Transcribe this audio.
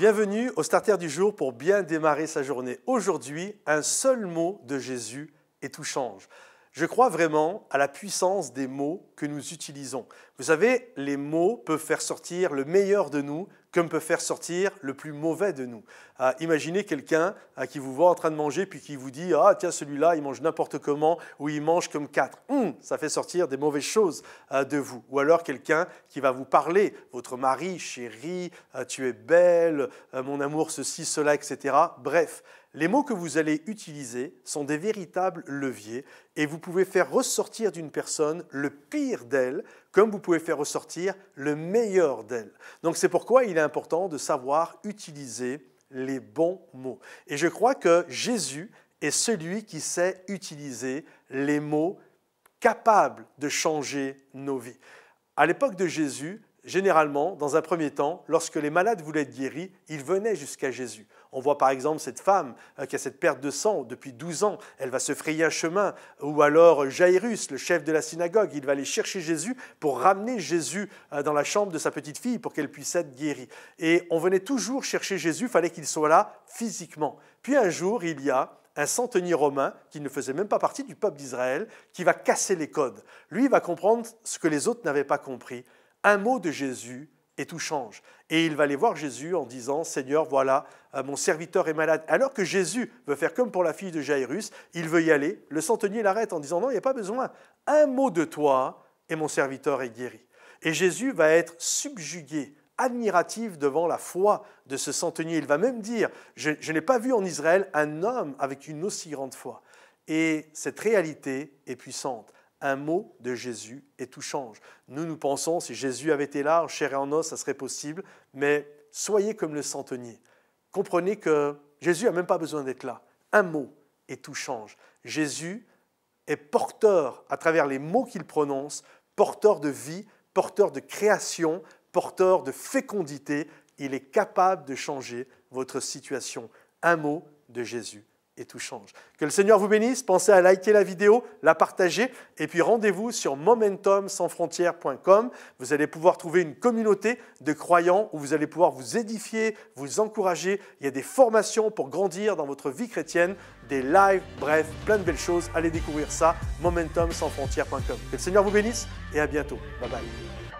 Bienvenue au Starter du jour pour bien démarrer sa journée. Aujourd'hui, un seul mot de Jésus et tout change. Je crois vraiment à la puissance des mots que nous utilisons. Vous savez, les mots peuvent faire sortir le meilleur de nous comme peuvent faire sortir le plus mauvais de nous. Ah, imaginez quelqu'un ah, qui vous voit en train de manger puis qui vous dit ⁇ Ah tiens, celui-là, il mange n'importe comment ou il mange comme quatre hum, Ça fait sortir des mauvaises choses ah, de vous. Ou alors quelqu'un qui va vous parler ⁇ Votre mari, chérie, tu es belle, mon amour, ceci, cela, etc. ⁇ Bref, les mots que vous allez utiliser sont des véritables leviers et vous pouvez faire ressortir d'une personne le pire d'elle comme vous pouvez faire ressortir le meilleur d'elle. Donc c'est pourquoi il est important de savoir utiliser les bons mots. Et je crois que Jésus est celui qui sait utiliser les mots capables de changer nos vies. À l'époque de Jésus, généralement, dans un premier temps, lorsque les malades voulaient être guéris, ils venaient jusqu'à Jésus. On voit par exemple cette femme euh, qui a cette perte de sang depuis 12 ans, elle va se frayer un chemin, ou alors Jairus, le chef de la synagogue, il va aller chercher Jésus pour ramener Jésus euh, dans la chambre de sa petite fille pour qu'elle puisse être guérie. Et on venait toujours chercher Jésus, il fallait qu'il soit là physiquement. Puis un jour, il y a un centenier romain qui ne faisait même pas partie du peuple d'Israël, qui va casser les codes. Lui, il va comprendre ce que les autres n'avaient pas compris un mot de Jésus et tout change. Et il va aller voir Jésus en disant, Seigneur, voilà, euh, mon serviteur est malade. Alors que Jésus veut faire comme pour la fille de Jairus, il veut y aller, le centenier l'arrête en disant, non, il n'y a pas besoin. Un mot de toi et mon serviteur est guéri. Et Jésus va être subjugué, admiratif devant la foi de ce centenier. Il va même dire, je, je n'ai pas vu en Israël un homme avec une aussi grande foi. Et cette réalité est puissante un mot de Jésus et tout change. Nous, nous pensons, si Jésus avait été là, en chair et en os, ça serait possible, mais soyez comme le centenier. Comprenez que Jésus n'a même pas besoin d'être là. Un mot et tout change. Jésus est porteur, à travers les mots qu'il prononce, porteur de vie, porteur de création, porteur de fécondité. Il est capable de changer votre situation. Un mot de Jésus et tout change. Que le Seigneur vous bénisse, pensez à liker la vidéo, la partager et puis rendez-vous sur momentumsansfrontières.com. Vous allez pouvoir trouver une communauté de croyants où vous allez pouvoir vous édifier, vous encourager. Il y a des formations pour grandir dans votre vie chrétienne, des lives, bref, plein de belles choses. Allez découvrir ça, momentumsansfrontières.com. Que le Seigneur vous bénisse et à bientôt. Bye bye.